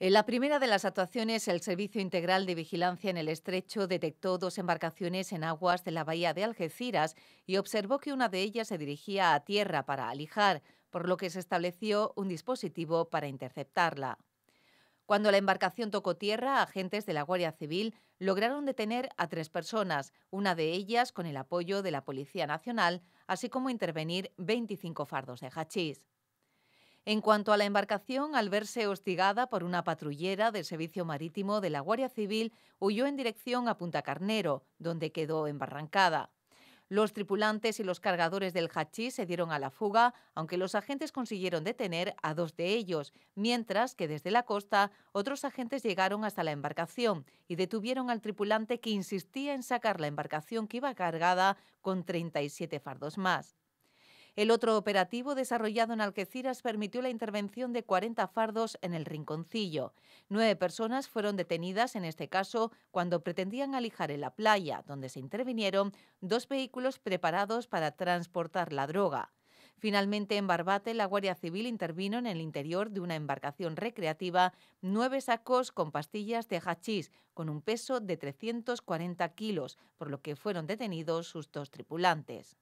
En eh, la primera de las actuaciones, el Servicio Integral de Vigilancia en el Estrecho detectó dos embarcaciones en aguas de la bahía de Algeciras y observó que una de ellas se dirigía a tierra para alijar, por lo que se estableció un dispositivo para interceptarla. Cuando la embarcación tocó tierra, agentes de la Guardia Civil lograron detener a tres personas, una de ellas con el apoyo de la Policía Nacional, así como intervenir 25 fardos de hachís. En cuanto a la embarcación, al verse hostigada por una patrullera del Servicio Marítimo de la Guardia Civil, huyó en dirección a Punta Carnero, donde quedó embarrancada. Los tripulantes y los cargadores del hachís se dieron a la fuga, aunque los agentes consiguieron detener a dos de ellos, mientras que desde la costa otros agentes llegaron hasta la embarcación y detuvieron al tripulante que insistía en sacar la embarcación que iba cargada con 37 fardos más. El otro operativo desarrollado en Alqueciras permitió la intervención de 40 fardos en el rinconcillo. Nueve personas fueron detenidas en este caso cuando pretendían alijar en la playa, donde se intervinieron dos vehículos preparados para transportar la droga. Finalmente, en Barbate, la Guardia Civil intervino en el interior de una embarcación recreativa nueve sacos con pastillas de hachís, con un peso de 340 kilos, por lo que fueron detenidos sus dos tripulantes.